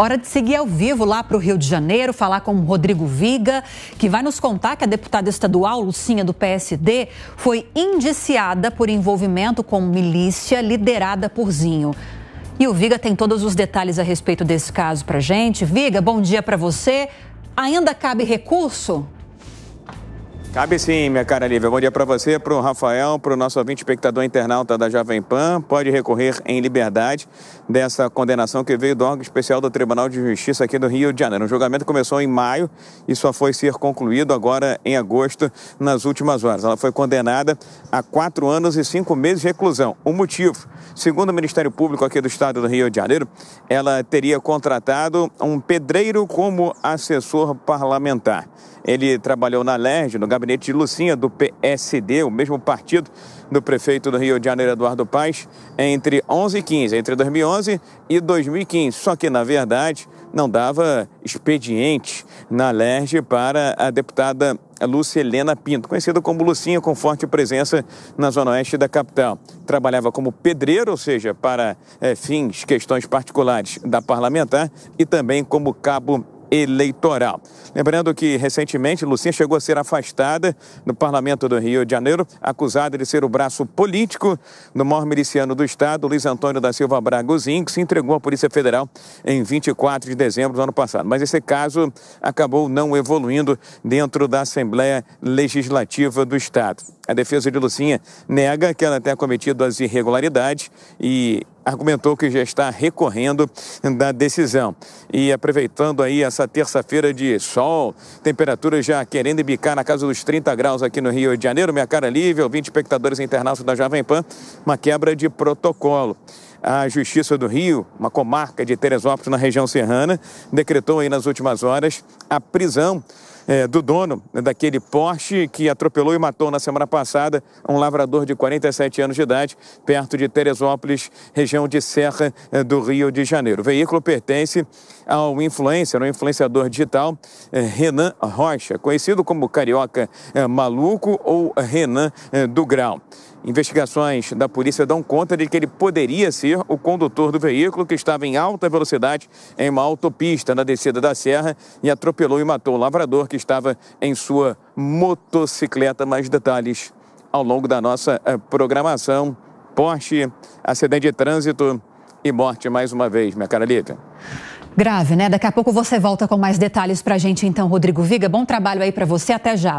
Hora de seguir ao vivo lá para o Rio de Janeiro, falar com o Rodrigo Viga, que vai nos contar que a deputada estadual Lucinha do PSD foi indiciada por envolvimento com milícia liderada por Zinho. E o Viga tem todos os detalhes a respeito desse caso para gente. Viga, bom dia para você. Ainda cabe recurso? Cabe sim, minha cara Lívia. Bom dia para você, para o Rafael, para o nosso ouvinte espectador internauta da Jovem Pan. Pode recorrer em liberdade dessa condenação que veio do órgão especial do Tribunal de Justiça aqui do Rio de Janeiro. O julgamento começou em maio e só foi ser concluído agora em agosto, nas últimas horas. Ela foi condenada a quatro anos e cinco meses de reclusão. O motivo, segundo o Ministério Público aqui do Estado do Rio de Janeiro, ela teria contratado um pedreiro como assessor parlamentar. Ele trabalhou na LERJ, no gabinete gabinete de Lucinha, do PSD, o mesmo partido do prefeito do Rio de Janeiro, Eduardo Paes, entre 11 e 15, entre 2011 e 2015. Só que, na verdade, não dava expediente na LERJ para a deputada Lúcia Helena Pinto, conhecida como Lucinha, com forte presença na zona oeste da capital. Trabalhava como pedreiro, ou seja, para é, fins, questões particulares da parlamentar, e também como cabo eleitoral. Lembrando que recentemente Lucinha chegou a ser afastada no Parlamento do Rio de Janeiro, acusada de ser o braço político do maior miliciano do Estado, Luiz Antônio da Silva Bragozin, que se entregou à Polícia Federal em 24 de dezembro do ano passado. Mas esse caso acabou não evoluindo dentro da Assembleia Legislativa do Estado. A defesa de Lucinha nega que ela tenha cometido as irregularidades e argumentou que já está recorrendo da decisão. E aproveitando aí essa terça-feira de sol, temperatura já querendo bicar na casa dos 30 graus aqui no Rio de Janeiro, minha cara livre, 20 espectadores internados da Jovem Pan, uma quebra de protocolo a Justiça do Rio, uma comarca de Teresópolis, na região serrana, decretou aí nas últimas horas a prisão é, do dono daquele Porsche que atropelou e matou na semana passada um lavrador de 47 anos de idade, perto de Teresópolis, região de Serra é, do Rio de Janeiro. O veículo pertence ao influencer, ao influenciador digital, é, Renan Rocha, conhecido como Carioca é, Maluco ou Renan é, do Grau. Investigações da polícia dão conta de que ele poderia ser o condutor do veículo que estava em alta velocidade em uma autopista na descida da serra e atropelou e matou o lavrador que estava em sua motocicleta. Mais detalhes ao longo da nossa eh, programação. Porsche, acidente de trânsito e morte mais uma vez, minha cara Lívia. Grave, né? Daqui a pouco você volta com mais detalhes para a gente, então, Rodrigo Viga. Bom trabalho aí para você. Até já.